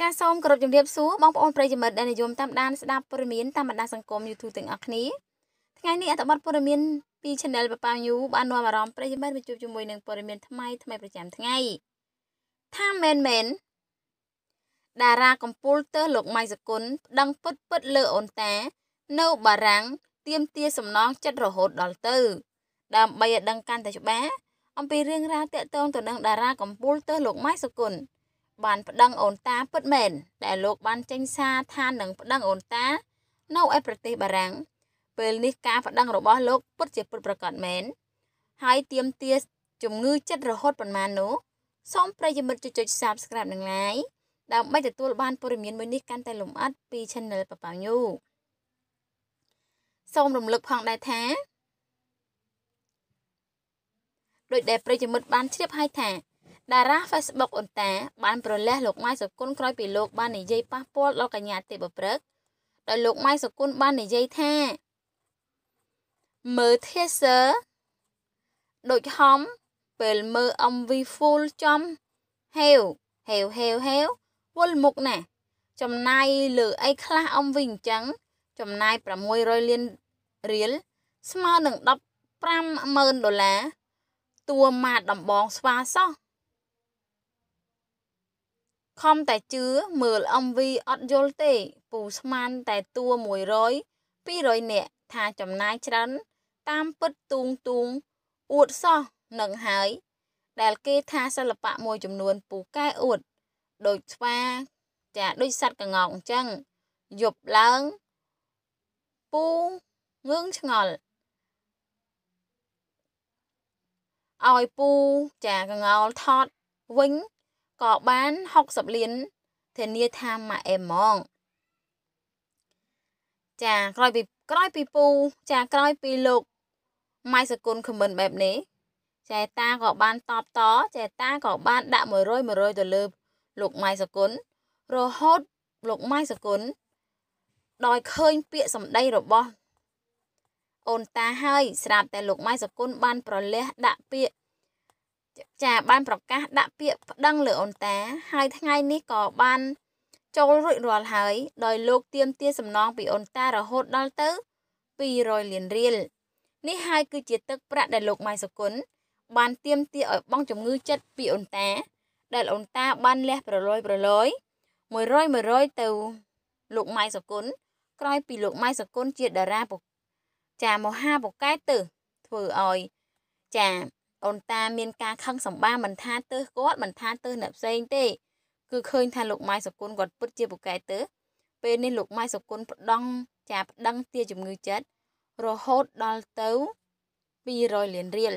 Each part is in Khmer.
ចាសសូមគោរពជំរាបសួរបងប្អូនប្រិយមិត្តដែលនិយមតាមដានស្ដាប់ព័ត៌មានតាមបណ្ដាសង្គម YouTube ទាំងអស់គ្នាថ្ងៃនេះអត្ថបទព័ត៌មានពី Channel ប៉ាប៉ា New បាននាំអារម្មណ៍ប្រិយមិត្តមកជួបជាមួយនឹងព័ត៌មានថ្មីថ្មីប្រចាំថ្ងៃថាមែនមែនតារាកំពូលទើលោកម៉ៃសគុណដឹងពុតពុតលើអូនតានៅបារាំងទៀមទាសំណងចិត្តរហូតដល់ទៅដើម្បីឲ្យដឹងកាន់តែច្បាស់អំពីរឿងរ៉ាវតាក់ទងទៅនឹងតារាកំពូលទើលោកម៉ៃសគុណបានប្តឹងអូនតាពិតមែនដែលលោកបានចេញសារថានឹងប្តឹងអូនតានៅឯប្រទេសបារាំងពេលនេះការប្តឹងរបស់លោកពិតជាពិតប្រាកដមែនហើយទៀមទាជំងឺចិត្តរហូតប៉ុន្មាននោះសូមប្រិយមិត្តចុច Subscribe និង Like ដើម្បីទទួលបានព័ត៌មានមួយនេះកាន់តែលម្អិតពី Channel ប៉ាប៉ាញូសូមរំលឹកផងដែរថាដោយដែលប្រិយមិត្តបានជ្រាបហើយថាតារា Facebook អ៊ុនតាបានប្រលះលោកម៉ៃសុគន្ធក្រោយពីលោកបាននិយាយប៉ះពាល់ដល់កញ្ញាទេពព្រឹកដោយលោកម៉ៃសុគន្ធបាននិយាយថាមើល teaser ដូចហំពេលមើល MV full ចំហេវហេវហេវហេវវល់មុខណាស់ចំណាយលើអីខ្លះ MV អញ្ចឹង ចំណាយ600លានរៀលស្មើនឹង150,000ដុល្លារតួម៉ាដំបងស្វាសោះខំតែជឿមើល MV អត់យល់ទេពូស្មានតែតួ100 200នាក់ថាចំណាយច្រើនតាមពិតទូងទូងអួតសោះនឹងហើយ ដែលគេថាសិល្បៈមួយចំនួនពូកែអួត ដូចស្វា ចាដូចសัตว์កងោកអញ្ចឹងយប់ឡើងពូងឿងឆ្ងល់ឲ្យពូចាកងោលថតវិញក៏បាន60លានធានាថាម៉ាក់អេហ្មង ចាក្រោយពីក្រោយពីពូ ចាក្រោយពីលោកម៉ៃសគុណខមមិនបែបនេះចែតាក៏បានតបតចែតាក៏បាន ដាក់100 100ទៅលើលោកម៉ៃសគុណរហូតលោកម៉ៃសគុណដោយឃើញពាក្យសម្ដីរបស់អូនតាហើយស្រាប់តែលោកម៉ៃសគុណបានប្រលះដាក់ពាក្យចាបានប្រកាសដាក់ពាក្យប្តឹងលើអូនតា ហើយថ្ងៃនេះក៏បាន ចូលរួចរាល់ហើយដោយលោកទៀមទាសំណងពីអូនតារហូតដល់ទៅ200លានរៀលនេះហើយគឺជាទឹកប្រាក់ដែលលោកម៉ៃសុគន្ធបានទៀមទាឲ្យបងជំងឺចិត្តពីអូនតា ដែលអូនតា បានលះប្រឡយប្រឡយ100 100ទៅលោកម៉ៃសុគន្ធក្រោយពីលោកម៉ៃសុគន្ធជាតារាចាមហាពូកែទៅធ្វើឲ្យ ចាអូនតាមានការខឹងសម្បាមិនថាទើសគាត់មិនថាទើសអ្នកផ្សេងទេ គឺឃើញថាលោកម៉ៃសុគន្ធគាត់ពិតជាពូកែទើសពេលនេះលោកម៉ៃសុគន្ធប្តង់ចាប្តឹងទាជំងឺចិត្តរហូតដល់ទៅ200លានរៀល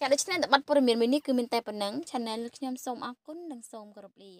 ចាដូច្នេះតបព័ត៌មានមួយនេះគឺមានតែប៉ុណ្ណឹង Channel ខ្ញុំសូមអរគុណនិងសូមគោរពលា